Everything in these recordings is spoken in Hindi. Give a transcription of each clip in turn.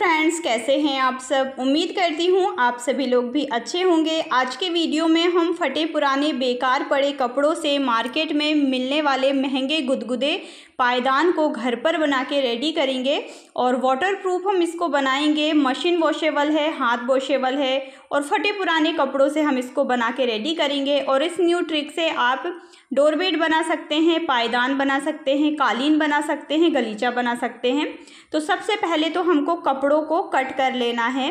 friends. फ्रेंड्स कैसे हैं आप सब उम्मीद करती हूँ आप सभी लोग भी अच्छे होंगे आज के वीडियो में हम फटे पुराने बेकार पड़े कपड़ों से मार्केट में मिलने वाले महंगे गुदगुदे पायदान को घर पर बना के रेडी करेंगे और वाटरप्रूफ हम इसको बनाएंगे मशीन वॉशेबल है हाथ वॉशेबल है और फटे पुराने कपड़ों से हम इसको बना के रेडी करेंगे और इस न्यू ट्रिक से आप डोरबेड बना सकते हैं पायदान बना सकते हैं कालीन बना सकते हैं गलीचा बना सकते हैं तो सबसे पहले तो हमको कपड़ों को कट कर लेना है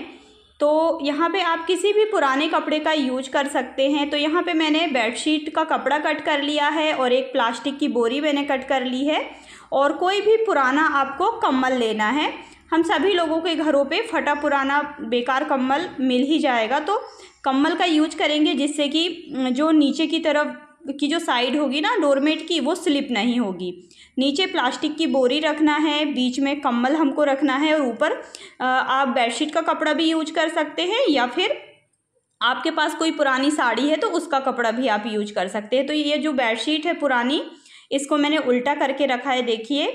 तो यहाँ पे आप किसी भी पुराने कपड़े का यूज कर सकते हैं तो यहाँ पे मैंने बेडशीट का कपड़ा कट कर लिया है और एक प्लास्टिक की बोरी मैंने कट कर ली है और कोई भी पुराना आपको कम्बल लेना है हम सभी लोगों के घरों पे फटा पुराना बेकार कम्बल मिल ही जाएगा तो कम्बल का यूज करेंगे जिससे कि जो नीचे की तरफ की जो साइड होगी ना डोरमेट की वो स्लिप नहीं होगी नीचे प्लास्टिक की बोरी रखना है बीच में कम्बल हमको रखना है और ऊपर आप बेडशीट का कपड़ा भी यूज कर सकते हैं या फिर आपके पास कोई पुरानी साड़ी है तो उसका कपड़ा भी आप यूज कर सकते हैं तो ये जो बेडशीट है पुरानी इसको मैंने उल्टा करके रखा है देखिए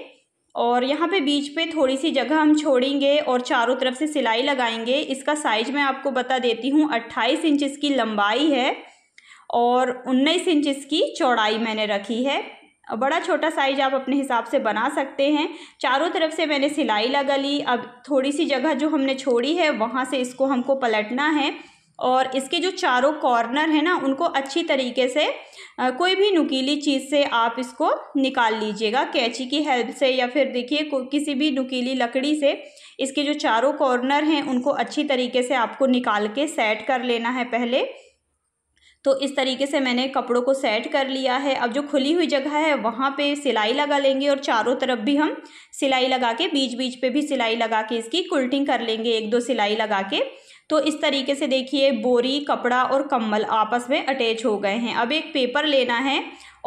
और यहाँ पे बीच पे थोड़ी सी जगह हम छोड़ेंगे और चारों तरफ से सिलाई लगाएंगे इसका साइज मैं आपको बता देती हूँ अट्ठाईस इंच इसकी लंबाई है और उन्नीस इंच इसकी चौड़ाई मैंने रखी है बड़ा छोटा साइज आप अपने हिसाब से बना सकते हैं चारों तरफ से मैंने सिलाई लगा ली अब थोड़ी सी जगह जो हमने छोड़ी है वहाँ से इसको हमको पलटना है और इसके जो चारों कॉर्नर है ना उनको अच्छी तरीके से आ, कोई भी नुकीली चीज़ से आप इसको निकाल लीजिएगा कैची की हेल्प से या फिर देखिए किसी भी नुकीली लकड़ी से इसके जो चारों कॉर्नर हैं उनको अच्छी तरीके से आपको निकाल के सेट कर लेना है पहले तो इस तरीके से मैंने कपड़ों को सेट कर लिया है अब जो खुली हुई जगह है वहाँ पे सिलाई लगा लेंगे और चारों तरफ भी हम सिलाई लगा के बीच बीच पे भी सिलाई लगा के इसकी कुल्टिंग कर लेंगे एक दो सिलाई लगा के तो इस तरीके से देखिए बोरी कपड़ा और कम्बल आपस में अटैच हो गए हैं अब एक पेपर लेना है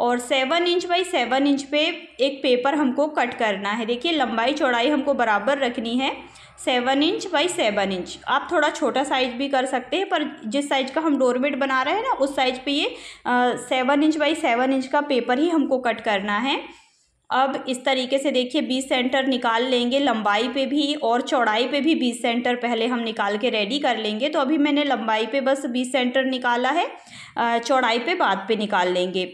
और seven inch by seven inch पे एक पेपर हमको कट करना है देखिए लंबाई चौड़ाई हमको बराबर रखनी है seven inch by seven inch आप थोड़ा छोटा साइज भी कर सकते हैं पर जिस साइज का हम डोरमेट बना रहे हैं ना उस साइज पे ये seven inch by seven inch का पेपर ही हमको कट करना है अब इस तरीके से देखिए बीस सेंटर निकाल लेंगे लंबाई पे भी और चौड़ाई पे भी बीस सेंटर पहले हम निकाल के रेडी कर लेंगे तो अभी मैंने लंबाई पे बस बीस सेंटर निकाला है चौड़ाई पे बाद पे निकाल लेंगे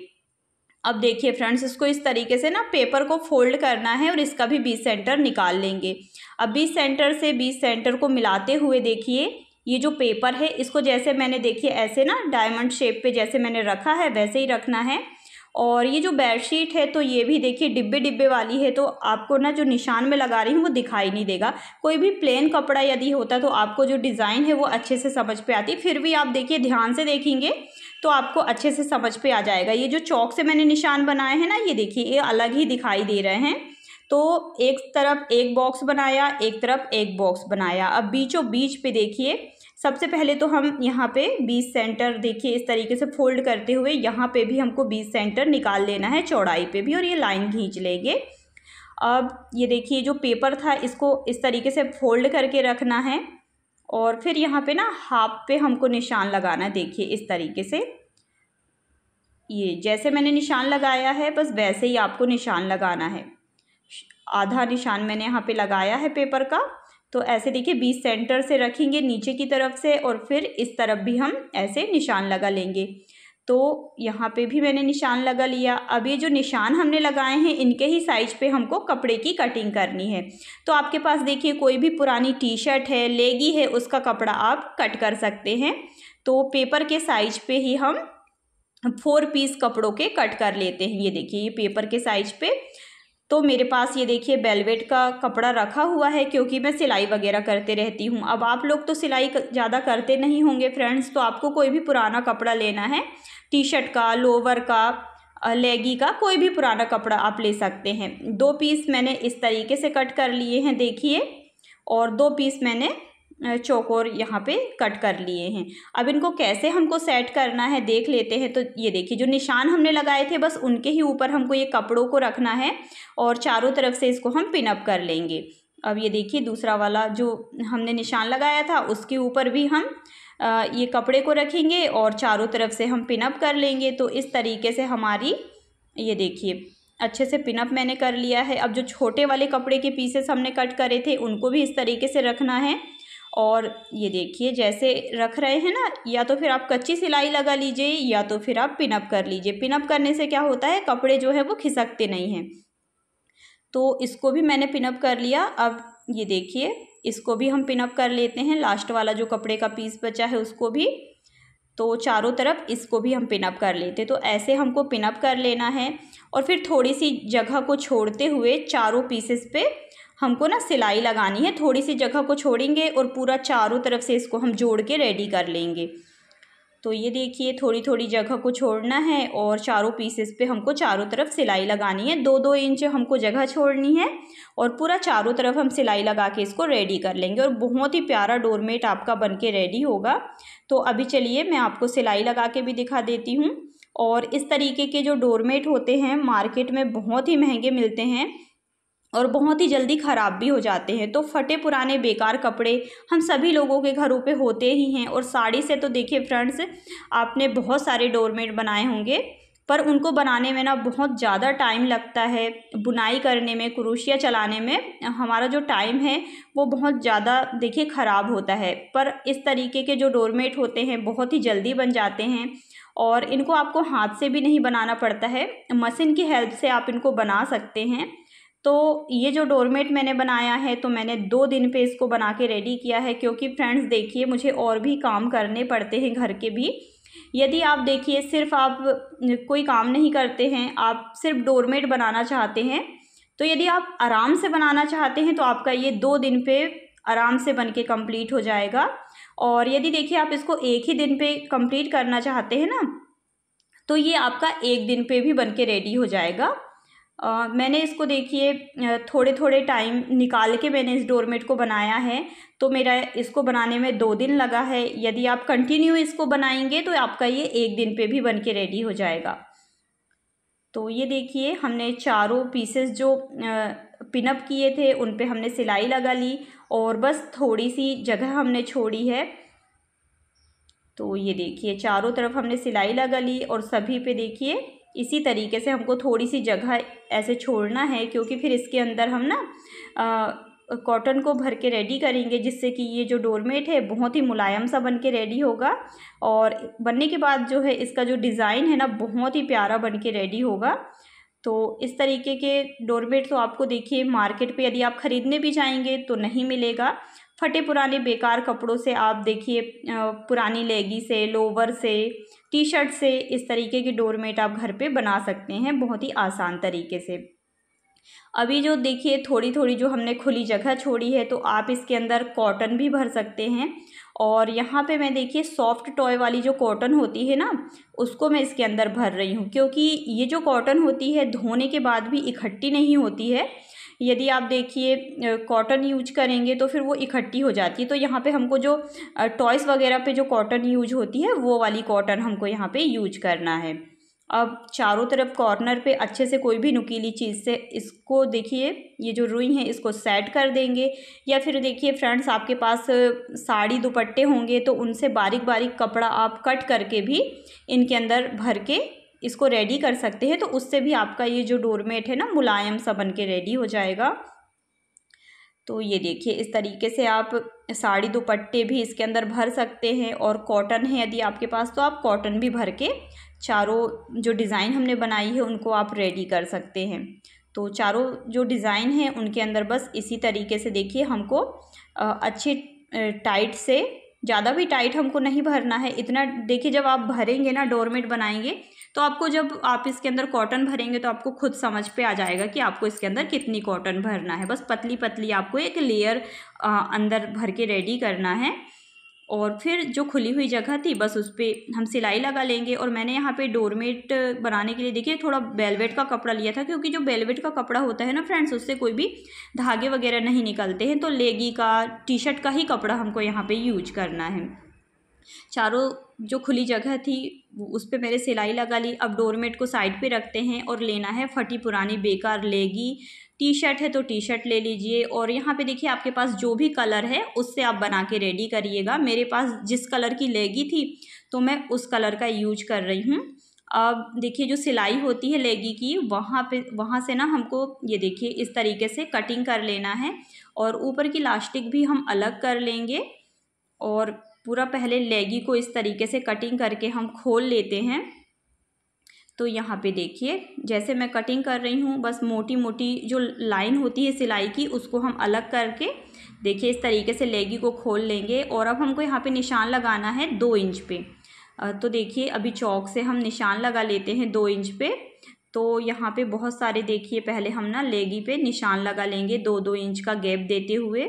अब देखिए फ्रेंड्स इसको इस तरीके से ना पेपर को फोल्ड करना है और इसका भी बीस सेंटर निकाल लेंगे अब बीस सेंटर से बीस सेंटर को मिलाते हुए देखिए ये जो पेपर है इसको जैसे मैंने देखिए ऐसे ना डायमंड शेप पे जैसे मैंने रखा है वैसे ही रखना है और ये जो बेडशीट है तो ये भी देखिए डिब्बे डिब्बे वाली है तो आपको ना जो निशान में लगा रही हूँ वो दिखाई नहीं देगा कोई भी प्लेन कपड़ा यदि होता तो आपको जो डिज़ाइन है वो अच्छे से समझ पे आती फिर भी आप देखिए ध्यान से देखेंगे तो आपको अच्छे से समझ पे आ जाएगा ये जो चौक से मैंने निशान बनाए हैं ना ये देखिए ये अलग ही दिखाई दे रहे हैं तो एक तरफ एक बॉक्स बनाया एक तरफ एक बॉक्स बनाया अब बीचों बीच पे देखिए सबसे पहले तो हम यहाँ पे बीस सेंटर देखिए इस तरीके से फोल्ड करते हुए यहाँ पे भी हमको बीस सेंटर निकाल लेना है चौड़ाई पे भी और ये लाइन खींच लेंगे अब ये देखिए जो पेपर था इसको इस तरीके से फोल्ड करके रखना है और फिर यहाँ पे ना हाफ पे हमको निशान लगाना देखिए इस तरीके से ये जैसे मैंने निशान लगाया है बस वैसे ही आपको निशान लगाना है आधा निशान मैंने यहाँ पे लगाया है पेपर का तो ऐसे देखिए बीस सेंटर से रखेंगे नीचे की तरफ से और फिर इस तरफ भी हम ऐसे निशान लगा लेंगे तो यहाँ पे भी मैंने निशान लगा लिया अब ये जो निशान हमने लगाए हैं इनके ही साइज पे हमको कपड़े की कटिंग करनी है तो आपके पास देखिए कोई भी पुरानी टी शर्ट है लेगी है उसका कपड़ा आप कट कर सकते हैं तो पेपर के साइज पे ही हम फोर पीस कपड़ों के कट कर लेते हैं ये देखिए ये पेपर के साइज पे तो मेरे पास ये देखिए बेलवेट का कपड़ा रखा हुआ है क्योंकि मैं सिलाई वगैरह करते रहती हूँ अब आप लोग तो सिलाई ज़्यादा करते नहीं होंगे फ्रेंड्स तो आपको कोई भी पुराना कपड़ा लेना है टी शर्ट का लोवर का लेगी का कोई भी पुराना कपड़ा आप ले सकते हैं दो पीस मैंने इस तरीके से कट कर लिए हैं देखिए और दो पीस मैंने चौकोर यहाँ पे कट कर लिए हैं अब इनको कैसे हमको सेट करना है देख लेते हैं तो ये देखिए जो निशान हमने लगाए थे बस उनके ही ऊपर हमको ये कपड़ों को रखना है और चारों तरफ से इसको हम पिनअप कर लेंगे अब ये देखिए दूसरा वाला जो हमने निशान लगाया था उसके ऊपर भी हम ये कपड़े को रखेंगे और चारों तरफ से हम पिनअप कर लेंगे तो इस तरीके से हमारी ये देखिए अच्छे से पिनअप मैंने कर लिया है अब जो छोटे वाले कपड़े के पीसेस हमने कट करे थे उनको भी इस तरीके से रखना है और ये देखिए जैसे रख रहे हैं ना या तो फिर आप कच्ची सिलाई लगा लीजिए या तो फिर आप पिनअप कर लीजिए पिनअप करने से क्या होता है कपड़े जो है वो खिसकते नहीं हैं तो इसको भी मैंने पिनअप कर लिया अब ये देखिए इसको भी हम पिनअप कर लेते हैं लास्ट वाला जो कपड़े का पीस बचा है उसको भी तो चारों तरफ इसको भी हम पिनअप कर लेते तो ऐसे हमको पिनअप कर लेना है और फिर थोड़ी सी जगह को छोड़ते हुए चारों पीसेस पे हमको ना सिलाई लगानी है थोड़ी सी जगह को छोड़ेंगे और पूरा चारों तरफ से इसको हम जोड़ के रेडी कर लेंगे तो ये देखिए थोड़ी थोड़ी जगह को छोड़ना है और चारों पीसेस पे हमको चारों तरफ सिलाई लगानी है दो दो इंच हमको जगह छोड़नी है और पूरा चारों तरफ हम सिलाई लगा के इसको रेडी कर लेंगे और बहुत ही प्यारा डोरमेट आपका बन के रेडी होगा तो अभी चलिए मैं आपको सिलाई लगा के भी दिखा देती हूँ और इस तरीके के जो डोरमेट होते हैं मार्केट में बहुत ही महंगे मिलते हैं और बहुत ही जल्दी ख़राब भी हो जाते हैं तो फटे पुराने बेकार कपड़े हम सभी लोगों के घरों पे होते ही हैं और साड़ी से तो देखिए फ्रेंड्स आपने बहुत सारे डोरमेट बनाए होंगे पर उनको बनाने में ना बहुत ज़्यादा टाइम लगता है बुनाई करने में क्रूशिया चलाने में हमारा जो टाइम है वो बहुत ज़्यादा देखिए ख़राब होता है पर इस तरीके के जो डोरमेट होते हैं बहुत ही जल्दी बन जाते हैं और इनको आपको हाथ से भी नहीं बनाना पड़ता है मशीन की हेल्प से आप इनको बना सकते हैं तो ये जो डोरमेट मैंने बनाया है तो मैंने दो दिन पे इसको बना के रेडी किया है क्योंकि फ्रेंड्स देखिए मुझे और भी काम करने पड़ते हैं घर के भी यदि आप देखिए सिर्फ आप कोई काम नहीं करते हैं आप सिर्फ डोरमेट बनाना चाहते हैं तो यदि आप आराम से बनाना चाहते हैं तो आपका ये दो दिन पे आराम से बन के कम्प्लीट हो जाएगा और यदि देखिए आप इसको एक ही दिन पे कंप्लीट करना चाहते हैं ना तो ये आपका एक दिन पे भी बन के रेडी हो जाएगा मैंने इसको देखिए थोड़े थोड़े टाइम निकाल के मैंने इस डोरमेट को बनाया है तो मेरा इसको बनाने में दो दिन लगा है यदि आप कंटिन्यू इसको बनाएंगे तो आपका ये एक दिन पे भी बन के रेडी हो जाएगा तो ये देखिए हमने चारों पीसेस जो पिनअप किए थे उन पे हमने सिलाई लगा ली और बस थोड़ी सी जगह हमने छोड़ी है तो ये देखिए चारों तरफ हमने सिलाई लगा ली और सभी पे देखिए इसी तरीके से हमको थोड़ी सी जगह ऐसे छोड़ना है क्योंकि फिर इसके अंदर हम ना कॉटन को भर के रेडी करेंगे जिससे कि ये जो डोरमेट है बहुत ही मुलायम सा बन के रेडी होगा और बनने के बाद जो है इसका जो डिज़ाइन है ना बहुत ही प्यारा बन के रेडी होगा तो इस तरीके के डोरमेट तो आपको देखिए मार्केट पे यदि आप ख़रीदने भी जाएंगे तो नहीं मिलेगा फटे पुराने बेकार कपड़ों से आप देखिए पुरानी लेगी से लोवर से टी शर्ट से इस तरीके के डोरमेट आप घर पे बना सकते हैं बहुत ही आसान तरीके से अभी जो देखिए थोड़ी थोड़ी जो हमने खुली जगह छोड़ी है तो आप इसके अंदर कॉटन भी भर सकते हैं और यहाँ पे मैं देखिए सॉफ्ट टॉय वाली जो कॉटन होती है ना उसको मैं इसके अंदर भर रही हूँ क्योंकि ये जो कॉटन होती है धोने के बाद भी इकट्ठी नहीं होती है यदि आप देखिए कॉटन यूज करेंगे तो फिर वो इकट्ठी हो जाती है तो यहाँ पे हमको जो टॉयस वगैरह पे जो कॉटन यूज होती है वो वाली कॉटन हमको यहाँ पे यूज करना है अब चारों तरफ कॉर्नर पे अच्छे से कोई भी नुकीली चीज़ से इसको देखिए ये जो रुई है इसको सेट कर देंगे या फिर देखिए फ्रेंड्स आपके पास साड़ी दुपट्टे होंगे तो उनसे बारीक बारीक कपड़ा आप कट करके भी इनके अंदर भर के इसको रेडी कर सकते हैं तो उससे भी आपका ये जो डोरमेट है ना मुलायम सा बन के रेडी हो जाएगा तो ये देखिए इस तरीके से आप साड़ी दुपट्टे भी इसके अंदर भर सकते हैं और कॉटन है यदि आपके पास तो आप कॉटन भी भर के चारों जो डिज़ाइन हमने बनाई है उनको आप रेडी कर सकते हैं तो चारों जो डिज़ाइन है उनके अंदर बस इसी तरीके से देखिए हमको अच्छी टाइट से ज़्यादा भी टाइट हमको नहीं भरना है इतना देखिए जब आप भरेंगे ना डोरमेट बनाएंगे तो आपको जब आप इसके अंदर कॉटन भरेंगे तो आपको खुद समझ पे आ जाएगा कि आपको इसके अंदर कितनी कॉटन भरना है बस पतली पतली आपको एक लेयर अंदर भर के रेडी करना है और फिर जो खुली हुई जगह थी बस उस पर हम सिलाई लगा लेंगे और मैंने यहाँ पे डोरमेट बनाने के लिए देखिए थोड़ा बेलवेट का कपड़ा लिया था क्योंकि जो बेलवेट का कपड़ा होता है ना फ्रेंड्स उससे कोई भी धागे वगैरह नहीं निकलते हैं तो लेगी का टी शर्ट का ही कपड़ा हमको यहाँ पे यूज करना है चारों जो खुली जगह थी उस पर मेरे सिलाई लगा ली अब डोरमेट को साइड पे रखते हैं और लेना है फटी पुरानी बेकार लेगी टी शर्ट है तो टी शर्ट ले लीजिए और यहाँ पे देखिए आपके पास जो भी कलर है उससे आप बना के रेडी करिएगा मेरे पास जिस कलर की लेगी थी तो मैं उस कलर का यूज कर रही हूँ अब देखिए जो सिलाई होती है लेगी की वहाँ पे वहाँ से ना हमको ये देखिए इस तरीके से कटिंग कर लेना है और ऊपर की लास्टिक भी हम अलग कर लेंगे और पूरा पहले लेगी को इस तरीके से कटिंग करके हम खोल लेते हैं तो यहाँ पे देखिए जैसे मैं कटिंग कर रही हूँ बस मोटी मोटी जो लाइन होती है सिलाई की उसको हम अलग करके देखिए इस तरीके से लेगी को खोल लेंगे और अब हमको यहाँ पे निशान लगाना है दो इंच पे तो देखिए अभी चौक से हम निशान लगा लेते हैं दो इंच पे तो यहाँ पे बहुत सारे देखिए पहले हम ना लेगी पे निशान लगा लेंगे दो दो इंच का गैप देते हुए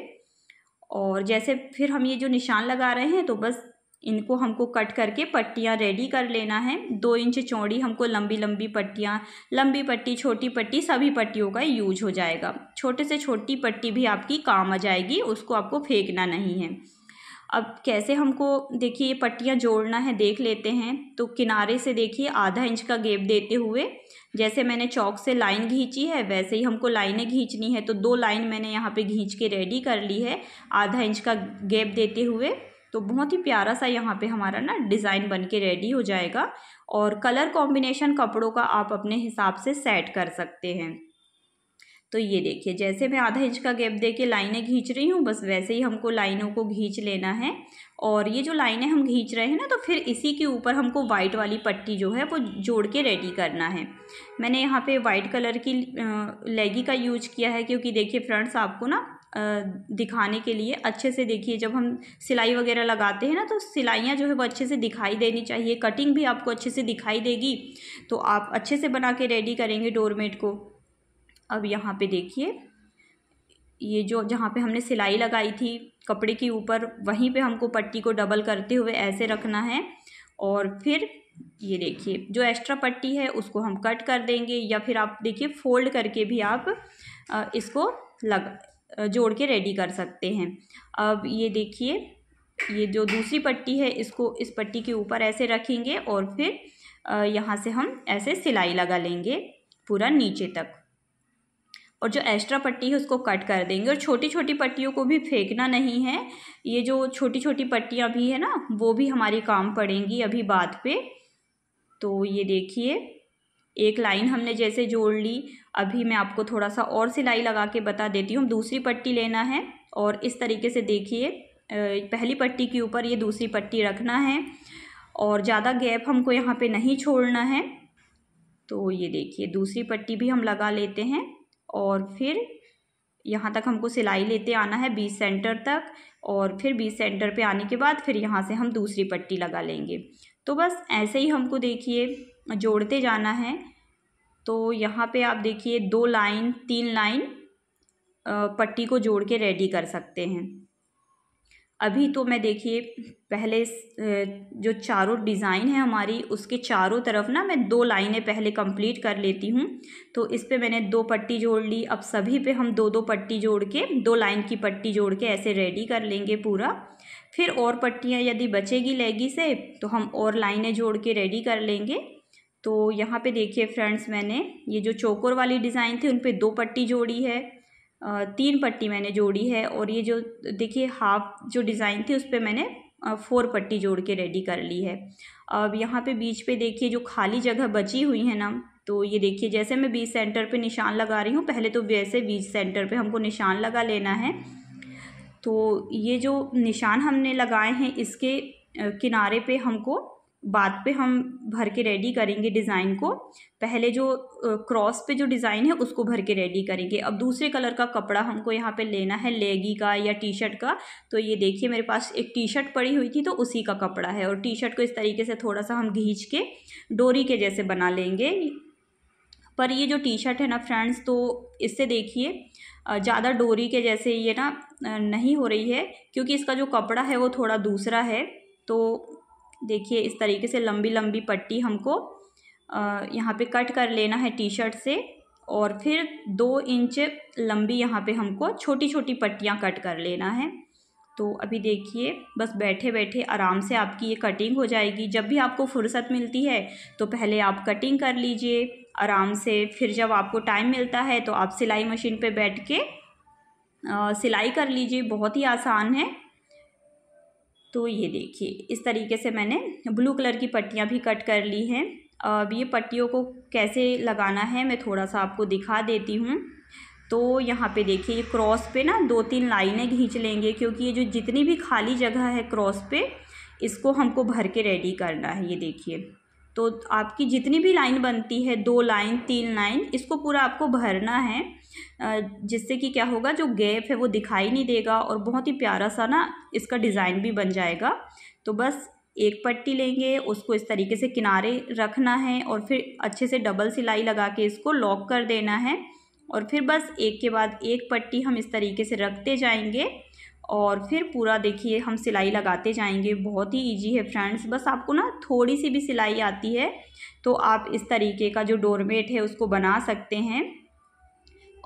और जैसे फिर हम ये जो निशान लगा रहे हैं तो बस इनको हमको कट करके पट्टियाँ रेडी कर लेना है दो इंच चौड़ी हमको लंबी लंबी पट्टियाँ लंबी पट्टी छोटी पट्टी सभी पट्टियों का यूज हो जाएगा छोटे से छोटी पट्टी भी आपकी काम आ जाएगी उसको आपको फेंकना नहीं है अब कैसे हमको देखिए ये पट्टियाँ जोड़ना है देख लेते हैं तो किनारे से देखिए आधा इंच का गेप देते हुए जैसे मैंने चौक से लाइन खींची है वैसे ही हमको लाइनें खींचनी है तो दो लाइन मैंने यहाँ पे खींच के रेडी कर ली है आधा इंच का गैप देते हुए तो बहुत ही प्यारा सा यहाँ पे हमारा ना डिज़ाइन बन के रेडी हो जाएगा और कलर कॉम्बिनेशन कपड़ों का आप अपने हिसाब से सेट कर सकते हैं तो ये देखिए जैसे मैं आधा इंच का गैप दे के लाइनें खींच रही हूँ बस वैसे ही हमको लाइनों को घींच लेना है और ये जो लाइनें हम घींच रहे हैं ना तो फिर इसी के ऊपर हमको वाइट वाली पट्टी जो है वो जोड़ के रेडी करना है मैंने यहाँ पे वाइट कलर की लेगी का यूज किया है क्योंकि देखिए फ्रेंड्स आपको ना दिखाने के लिए अच्छे से देखिए जब हम सिलाई वगैरह लगाते हैं ना तो सिलाइयाँ जो है वो अच्छे से दिखाई देनी चाहिए कटिंग भी आपको अच्छे से दिखाई देगी तो आप अच्छे से बना के रेडी करेंगे डोरमेट को अब यहाँ पे देखिए ये जो जहाँ पे हमने सिलाई लगाई थी कपड़े के ऊपर वहीं पे हमको पट्टी को डबल करते हुए ऐसे रखना है और फिर ये देखिए जो एक्स्ट्रा पट्टी है उसको हम कट कर देंगे या फिर आप देखिए फोल्ड करके भी आप इसको लग जोड़ के रेडी कर सकते हैं अब ये देखिए ये जो दूसरी पट्टी है इसको इस पट्टी के ऊपर ऐसे रखेंगे और फिर यहाँ से हम ऐसे सिलाई लगा लेंगे पूरा नीचे तक और जो एक्स्ट्रा पट्टी है उसको कट कर देंगे और छोटी छोटी पट्टियों को भी फेंकना नहीं है ये जो छोटी छोटी पट्टियाँ भी है ना वो भी हमारी काम पड़ेंगी अभी बात पे तो ये देखिए एक लाइन हमने जैसे जोड़ ली अभी मैं आपको थोड़ा सा और सिलाई लगा के बता देती हूँ दूसरी पट्टी लेना है और इस तरीके से देखिए पहली पट्टी के ऊपर ये दूसरी पट्टी रखना है और ज़्यादा गैप हमको यहाँ पे नहीं छोड़ना है तो ये देखिए दूसरी पट्टी भी हम लगा लेते हैं और फिर यहाँ तक हमको सिलाई लेते आना है बीस सेंटर तक और फिर बीस सेंटर पे आने के बाद फिर यहाँ से हम दूसरी पट्टी लगा लेंगे तो बस ऐसे ही हमको देखिए जोड़ते जाना है तो यहाँ पे आप देखिए दो लाइन तीन लाइन पट्टी को जोड़ के रेडी कर सकते हैं अभी तो मैं देखिए पहले जो चारों डिज़ाइन है हमारी उसके चारों तरफ ना मैं दो लाइनें पहले कंप्लीट कर लेती हूँ तो इस पे मैंने दो पट्टी जोड़ ली अब सभी पे हम दो दो पट्टी जोड़ के दो लाइन की पट्टी जोड़ के ऐसे रेडी कर लेंगे पूरा फिर और पट्टियाँ यदि बचेगी लेगी से तो हम और लाइनें जोड़ के रेडी कर लेंगे तो यहाँ पर देखिए फ्रेंड्स मैंने ये जो चोकर वाली डिज़ाइन थी उन पर दो पट्टी जोड़ी है तीन पट्टी मैंने जोड़ी है और ये जो देखिए हाफ जो डिज़ाइन थी उस पर मैंने फोर पट्टी जोड़ के रेडी कर ली है अब यहाँ पे बीच पे देखिए जो खाली जगह बची हुई है ना तो ये देखिए जैसे मैं बीच सेंटर पे निशान लगा रही हूँ पहले तो वैसे बीच सेंटर पे हमको निशान लगा लेना है तो ये जो निशान हमने लगाए हैं इसके किनारे पे हमको बाद पे हम भर के रेडी करेंगे डिज़ाइन को पहले जो क्रॉस पे जो डिज़ाइन है उसको भर के रेडी करेंगे अब दूसरे कलर का कपड़ा हमको यहाँ पे लेना है लेगी का या टी शर्ट का तो ये देखिए मेरे पास एक टी शर्ट पड़ी हुई थी तो उसी का कपड़ा है और टी शर्ट को इस तरीके से थोड़ा सा हम घींच के डोरी के जैसे बना लेंगे पर ये जो टी शर्ट है ना फ्रेंड्स तो इससे देखिए ज़्यादा डोरी के जैसे ये ना नहीं हो रही है क्योंकि इसका जो कपड़ा है वो थोड़ा दूसरा है तो देखिए इस तरीके से लंबी लंबी पट्टी हमको यहाँ पे कट कर लेना है टी शर्ट से और फिर दो इंच लंबी यहाँ पे हमको छोटी छोटी पट्टियाँ कट कर लेना है तो अभी देखिए बस बैठे बैठे आराम से आपकी ये कटिंग हो जाएगी जब भी आपको फुर्सत मिलती है तो पहले आप कटिंग कर लीजिए आराम से फिर जब आपको टाइम मिलता है तो आप सिलाई मशीन पे बैठ के आ, सिलाई कर लीजिए बहुत ही आसान है तो ये देखिए इस तरीके से मैंने ब्लू कलर की पट्टियाँ भी कट कर ली हैं अब ये पट्टियों को कैसे लगाना है मैं थोड़ा सा आपको दिखा देती हूँ तो यहाँ पे देखिए ये क्रॉस पे ना दो तीन लाइनें खींच लेंगे क्योंकि ये जो जितनी भी खाली जगह है क्रॉस पे इसको हमको भर के रेडी करना है ये देखिए तो आपकी जितनी भी लाइन बनती है दो लाइन तीन लाइन इसको पूरा आपको भरना है जिससे कि क्या होगा जो गैप है वो दिखाई नहीं देगा और बहुत ही प्यारा सा ना इसका डिज़ाइन भी बन जाएगा तो बस एक पट्टी लेंगे उसको इस तरीके से किनारे रखना है और फिर अच्छे से डबल सिलाई लगा के इसको लॉक कर देना है और फिर बस एक के बाद एक पट्टी हम इस तरीके से रखते जाएंगे और फिर पूरा देखिए हम सिलाई लगाते जाएंगे बहुत ही इजी है फ्रेंड्स बस आपको ना थोड़ी सी भी सिलाई आती है तो आप इस तरीके का जो डोरमेट है उसको बना सकते हैं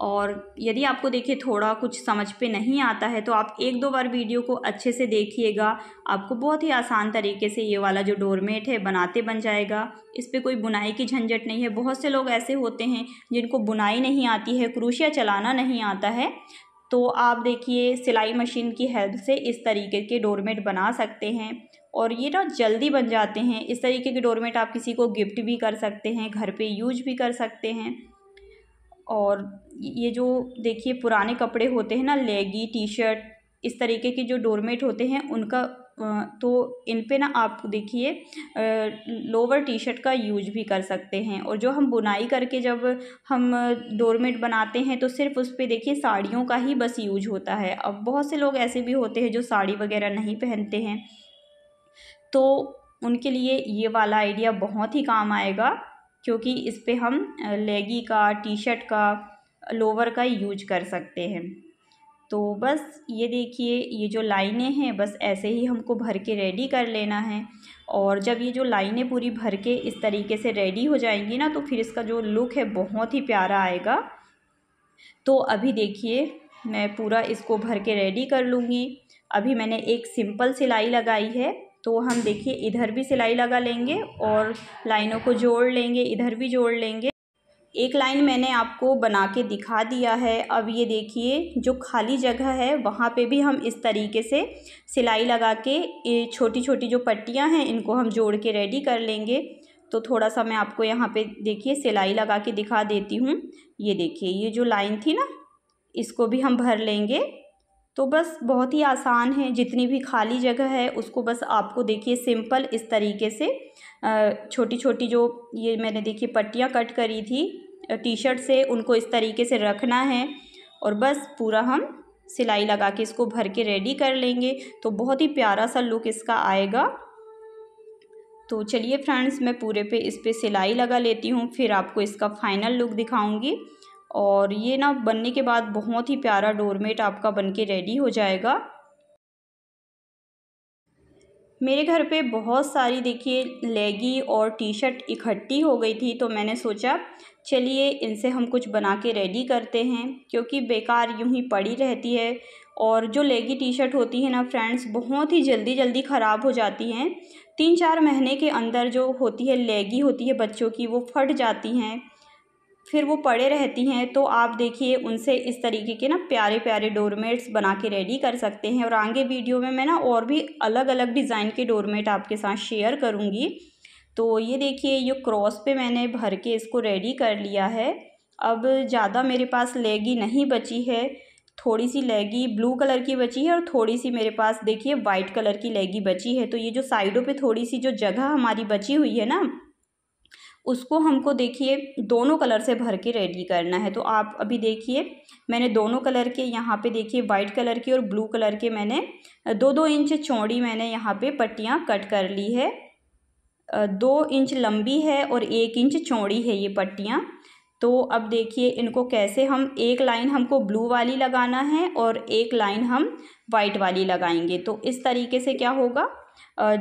और यदि आपको देखिए थोड़ा कुछ समझ पे नहीं आता है तो आप एक दो बार वीडियो को अच्छे से देखिएगा आपको बहुत ही आसान तरीके से ये वाला जो डोरमेट है बनाते बन जाएगा इस पर कोई बुनाई की झंझट नहीं है बहुत से लोग ऐसे होते हैं जिनको बुनाई नहीं आती है क्रूशिया चलाना नहीं आता है तो आप देखिए सिलाई मशीन की हेल्प से इस तरीके के डोरमेट बना सकते हैं और ये ना जल्दी बन जाते हैं इस तरीके के डोरमेट आप किसी को गिफ्ट भी कर सकते हैं घर पे यूज भी कर सकते हैं और ये जो देखिए पुराने कपड़े होते हैं ना लेगी टी शर्ट इस तरीके के जो डोरमेट होते हैं उनका तो इन पे ना आप देखिए लोअर टी शर्ट का यूज भी कर सकते हैं और जो हम बुनाई करके जब हम डोरमेट बनाते हैं तो सिर्फ उस पर देखिए साड़ियों का ही बस यूज होता है अब बहुत से लोग ऐसे भी होते हैं जो साड़ी वगैरह नहीं पहनते हैं तो उनके लिए ये वाला आइडिया बहुत ही काम आएगा क्योंकि इस पर हम लेगी का टी शर्ट का लोवर का यूज कर सकते हैं तो बस ये देखिए ये जो लाइनें हैं बस ऐसे ही हमको भर के रेडी कर लेना है और जब ये जो लाइनें पूरी भर के इस तरीके से रेडी हो जाएंगी ना तो फिर इसका जो लुक है बहुत ही प्यारा आएगा तो अभी देखिए मैं पूरा इसको भर के रेडी कर लूँगी अभी मैंने एक सिंपल सिलाई लगाई है तो हम देखिए इधर भी सिलाई लगा लेंगे और लाइनों को जोड़ लेंगे इधर भी जोड़ लेंगे एक लाइन मैंने आपको बना के दिखा दिया है अब ये देखिए जो खाली जगह है वहाँ पे भी हम इस तरीके से सिलाई लगा के ये छोटी छोटी जो पट्टियाँ हैं इनको हम जोड़ के रेडी कर लेंगे तो थोड़ा सा मैं आपको यहाँ पे देखिए सिलाई लगा के दिखा देती हूँ ये देखिए ये जो लाइन थी ना इसको भी हम भर लेंगे तो बस बहुत ही आसान है जितनी भी खाली जगह है उसको बस आपको देखिए सिंपल इस तरीके से छोटी छोटी जो ये मैंने देखी पट्टियाँ कट करी थी टी शर्ट से उनको इस तरीके से रखना है और बस पूरा हम सिलाई लगा के इसको भर के रेडी कर लेंगे तो बहुत ही प्यारा सा लुक इसका आएगा तो चलिए फ्रेंड्स मैं पूरे पे इस पर सिलाई लगा लेती हूँ फिर आपको इसका फाइनल लुक दिखाऊँगी और ये ना बनने के बाद बहुत ही प्यारा डोरमेट आपका बन के रेडी हो जाएगा मेरे घर पे बहुत सारी देखिए लेगी और टी शर्ट इकट्ठी हो गई थी तो मैंने सोचा चलिए इनसे हम कुछ बना के रेडी करते हैं क्योंकि बेकार यूं ही पड़ी रहती है और जो लेगी टी शर्ट होती है ना फ्रेंड्स बहुत ही जल्दी जल्दी ख़राब हो जाती हैं तीन चार महीने के अंदर जो होती है लेगी होती है बच्चों की वो फट जाती हैं फिर वो पड़े रहती हैं तो आप देखिए उनसे इस तरीके के ना प्यारे प्यारे डोरमेट्स बना के रेडी कर सकते हैं और आगे वीडियो में मैं ना और भी अलग अलग डिज़ाइन के डोरमेट आपके साथ शेयर करूँगी तो ये देखिए ये क्रॉस पे मैंने भर के इसको रेडी कर लिया है अब ज़्यादा मेरे पास लेगी नहीं बची है थोड़ी सी लेगी ब्लू कलर की बची है और थोड़ी सी मेरे पास देखिए वाइट कलर की लेगी बची है तो ये जो साइडों पे थोड़ी सी जो जगह हमारी बची हुई है ना उसको हमको देखिए दोनों कलर से भर के रेडी करना है तो आप अभी देखिए मैंने दोनों कलर के यहाँ पे देखिए वाइट कलर के और ब्लू कलर के मैंने दो दो इंच चौड़ी मैंने यहाँ पे पट्टियाँ कट कर ली है दो इंच लंबी है और एक इंच चौड़ी है ये पट्टियाँ तो अब देखिए इनको कैसे हम एक लाइन हमको ब्लू वाली लगाना है और एक लाइन हम वाइट वाली लगाएंगे तो इस तरीके से क्या होगा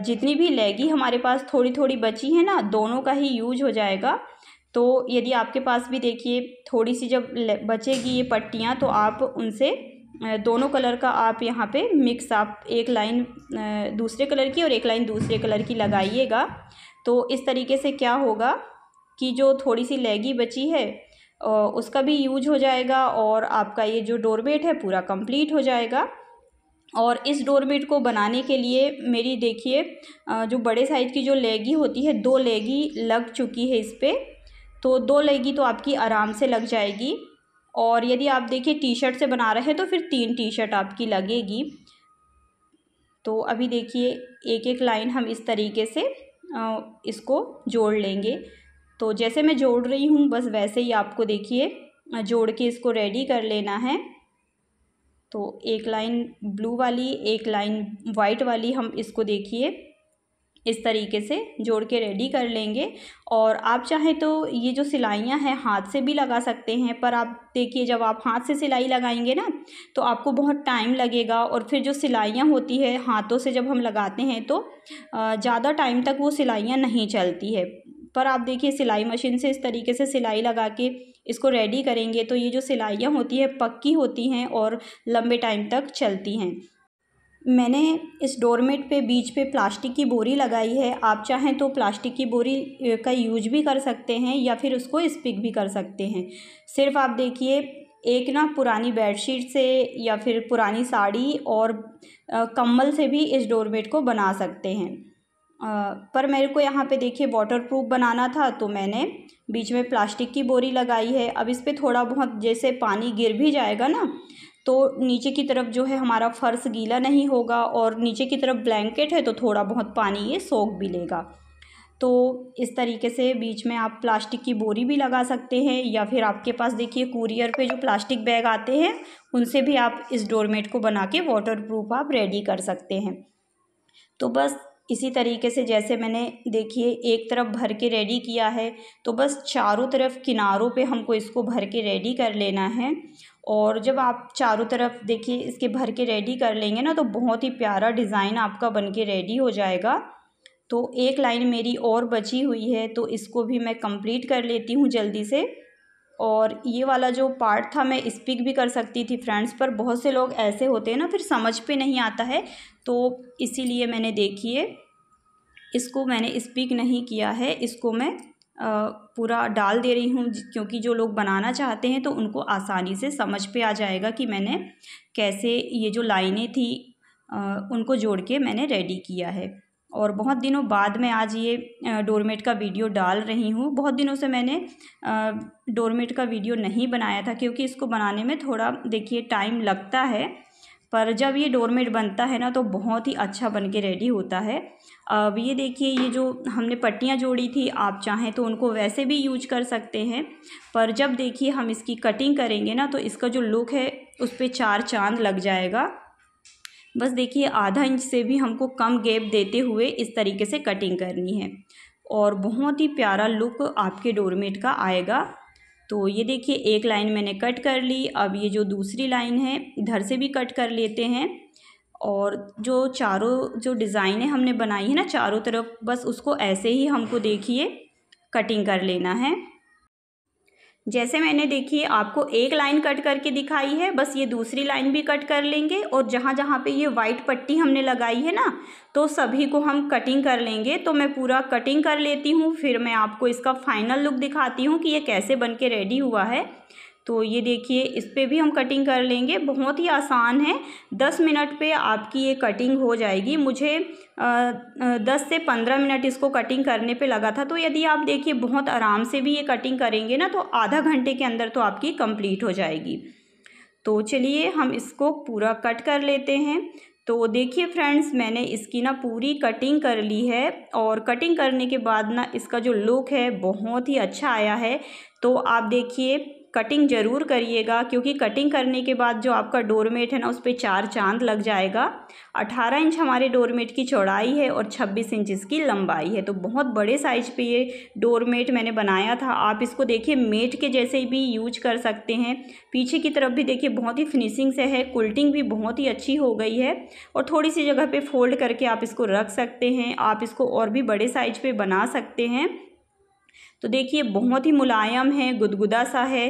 जितनी भी लेगी हमारे पास थोड़ी थोड़ी बची है ना दोनों का ही यूज हो जाएगा तो यदि आपके पास भी देखिए थोड़ी सी जब बचेगी ये पट्टियाँ तो आप उनसे दोनों कलर का आप यहाँ पे मिक्स आप एक लाइन दूसरे कलर की और एक लाइन दूसरे कलर की लगाइएगा तो इस तरीके से क्या होगा कि जो थोड़ी सी लेगी बची है उसका भी यूज हो जाएगा और आपका ये जो डोरबेट है पूरा कंप्लीट हो जाएगा और इस डोरमेट को बनाने के लिए मेरी देखिए जो बड़े साइज़ की जो लेगी होती है दो लेगी लग चुकी है इस पर तो दो लेगी तो आपकी आराम से लग जाएगी और यदि आप देखिए टी शर्ट से बना रहे हैं तो फिर तीन टी शर्ट आपकी लगेगी तो अभी देखिए एक एक लाइन हम इस तरीके से इसको जोड़ लेंगे तो जैसे मैं जोड़ रही हूँ बस वैसे ही आपको देखिए जोड़ के इसको रेडी कर लेना है तो एक लाइन ब्लू वाली एक लाइन वाइट वाली हम इसको देखिए इस तरीके से जोड़ के रेडी कर लेंगे और आप चाहें तो ये जो सिलाइयाँ हैं हाथ से भी लगा सकते हैं पर आप देखिए जब आप हाथ से सिलाई लगाएंगे ना तो आपको बहुत टाइम लगेगा और फिर जो सिलाइयाँ होती है हाथों से जब हम लगाते हैं तो ज़्यादा टाइम तक वो सिलाइयाँ नहीं चलती है पर आप देखिए सिलाई मशीन से इस तरीके से सिलाई लगा के इसको रेडी करेंगे तो ये जो सिलाइयाँ होती है पक्की होती हैं और लंबे टाइम तक चलती हैं मैंने इस डोरमेट पे बीच पे प्लास्टिक की बोरी लगाई है आप चाहें तो प्लास्टिक की बोरी का यूज भी कर सकते हैं या फिर उसको स्पिक भी कर सकते हैं सिर्फ आप देखिए एक ना पुरानी बेडशीट से या फिर पुरानी साड़ी और कम्बल से भी इस डोरमेट को बना सकते हैं पर मेरे को यहाँ पे देखिए वाटर प्रूफ बनाना था तो मैंने बीच में प्लास्टिक की बोरी लगाई है अब इस पर थोड़ा बहुत जैसे पानी गिर भी जाएगा ना तो नीचे की तरफ जो है हमारा फ़र्श गीला नहीं होगा और नीचे की तरफ ब्लैंकेट है तो थोड़ा बहुत पानी ये सोख भी लेगा तो इस तरीके से बीच में आप प्लास्टिक की बोरी भी लगा सकते हैं या फिर आपके पास देखिए कुरियर पे जो प्लास्टिक बैग आते हैं उनसे भी आप इस डोरमेट को बना के वाटर प्रूफ आप रेडी कर सकते हैं तो बस इसी तरीके से जैसे मैंने देखिए एक तरफ भर के रेडी किया है तो बस चारों तरफ किनारों पे हमको इसको भर के रेडी कर लेना है और जब आप चारों तरफ देखिए इसके भर के रेडी कर लेंगे ना तो बहुत ही प्यारा डिज़ाइन आपका बन के रेडी हो जाएगा तो एक लाइन मेरी और बची हुई है तो इसको भी मैं कंप्लीट कर लेती हूँ जल्दी से और ये वाला जो पार्ट था मैं स्पीक भी कर सकती थी फ्रेंड्स पर बहुत से लोग ऐसे होते हैं ना फिर समझ पे नहीं आता है तो इसीलिए मैंने देखिए इसको मैंने स्पीक नहीं किया है इसको मैं पूरा डाल दे रही हूँ क्योंकि जो लोग बनाना चाहते हैं तो उनको आसानी से समझ पे आ जाएगा कि मैंने कैसे ये जो लाइनें थी उनको जोड़ के मैंने रेडी किया है और बहुत दिनों बाद मैं आज ये डोरमेट का वीडियो डाल रही हूँ बहुत दिनों से मैंने डोरमेट का वीडियो नहीं बनाया था क्योंकि इसको बनाने में थोड़ा देखिए टाइम लगता है पर जब ये डोरमेट बनता है ना तो बहुत ही अच्छा बन के रेडी होता है अब ये देखिए ये जो हमने पट्टियाँ जोड़ी थी आप चाहें तो उनको वैसे भी यूज कर सकते हैं पर जब देखिए हम इसकी कटिंग करेंगे ना तो इसका जो लुक है उस पर चार चांद लग जाएगा बस देखिए आधा इंच से भी हमको कम गैप देते हुए इस तरीके से कटिंग करनी है और बहुत ही प्यारा लुक आपके डोरमेट का आएगा तो ये देखिए एक लाइन मैंने कट कर ली अब ये जो दूसरी लाइन है इधर से भी कट कर लेते हैं और जो चारों जो डिज़ाइनें हमने बनाई है ना चारों तरफ बस उसको ऐसे ही हमको देखिए कटिंग कर लेना है जैसे मैंने देखिए आपको एक लाइन कट करके दिखाई है बस ये दूसरी लाइन भी कट कर लेंगे और जहाँ जहाँ पे ये वाइट पट्टी हमने लगाई है ना तो सभी को हम कटिंग कर लेंगे तो मैं पूरा कटिंग कर लेती हूँ फिर मैं आपको इसका फाइनल लुक दिखाती हूँ कि ये कैसे बन के रेडी हुआ है तो ये देखिए इस पर भी हम कटिंग कर लेंगे बहुत ही आसान है दस मिनट पे आपकी ये कटिंग हो जाएगी मुझे दस से पंद्रह मिनट इसको कटिंग करने पे लगा था तो यदि आप देखिए बहुत आराम से भी ये कटिंग करेंगे ना तो आधा घंटे के अंदर तो आपकी कंप्लीट हो जाएगी तो चलिए हम इसको पूरा कट कर लेते हैं तो देखिए फ्रेंड्स मैंने इसकी ना पूरी कटिंग कर ली है और कटिंग करने के बाद ना इसका जो लुक है बहुत ही अच्छा आया है तो आप देखिए कटिंग ज़रूर करिएगा क्योंकि कटिंग करने के बाद जो आपका डोरमेट है ना उस पर चार चांद लग जाएगा 18 इंच हमारे डोरमेट की चौड़ाई है और 26 इंच इसकी लंबाई है तो बहुत बड़े साइज पे ये डोरमेट मैंने बनाया था आप इसको देखिए मेट के जैसे भी यूज कर सकते हैं पीछे की तरफ भी देखिए बहुत ही फिनिशिंग से है कुल्टिंग भी बहुत ही अच्छी हो गई है और थोड़ी सी जगह पर फोल्ड करके आप इसको रख सकते हैं आप इसको और भी बड़े साइज पर बना सकते हैं तो देखिए बहुत ही मुलायम है गुदगुदा सा है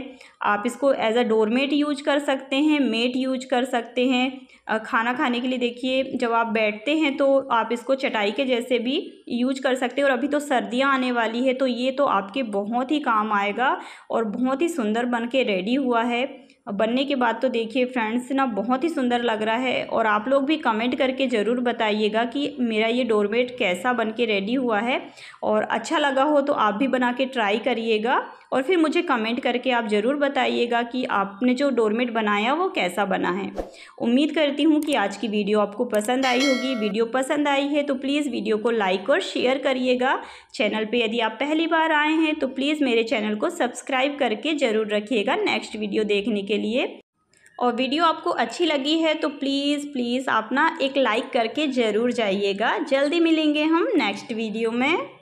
आप इसको एज अ डोरमेट यूज कर सकते हैं मेट यूज कर सकते हैं खाना खाने के लिए देखिए जब आप बैठते हैं तो आप इसको चटाई के जैसे भी यूज कर सकते हैं और अभी तो सर्दियाँ आने वाली है तो ये तो आपके बहुत ही काम आएगा और बहुत ही सुंदर बन के रेडी हुआ है बनने के बाद तो देखिए फ्रेंड्स ना बहुत ही सुंदर लग रहा है और आप लोग भी कमेंट करके ज़रूर बताइएगा कि मेरा ये डोरमेट कैसा बन के रेडी हुआ है और अच्छा लगा हो तो आप भी बना के ट्राई करिएगा और फिर मुझे कमेंट करके आप ज़रूर बताइएगा कि आपने जो डोरमेट बनाया वो कैसा बना है उम्मीद करती हूँ कि आज की वीडियो आपको पसंद आई होगी वीडियो पसंद आई है तो प्लीज़ वीडियो को लाइक और शेयर करिएगा चैनल पे यदि आप पहली बार आए हैं तो प्लीज़ मेरे चैनल को सब्सक्राइब करके ज़रूर रखिएगा नेक्स्ट वीडियो देखने के लिए और वीडियो आपको अच्छी लगी है तो प्लीज़ प्लीज़ आप ना एक लाइक करके ज़रूर जाइएगा जल्दी मिलेंगे हम नेक्स्ट वीडियो में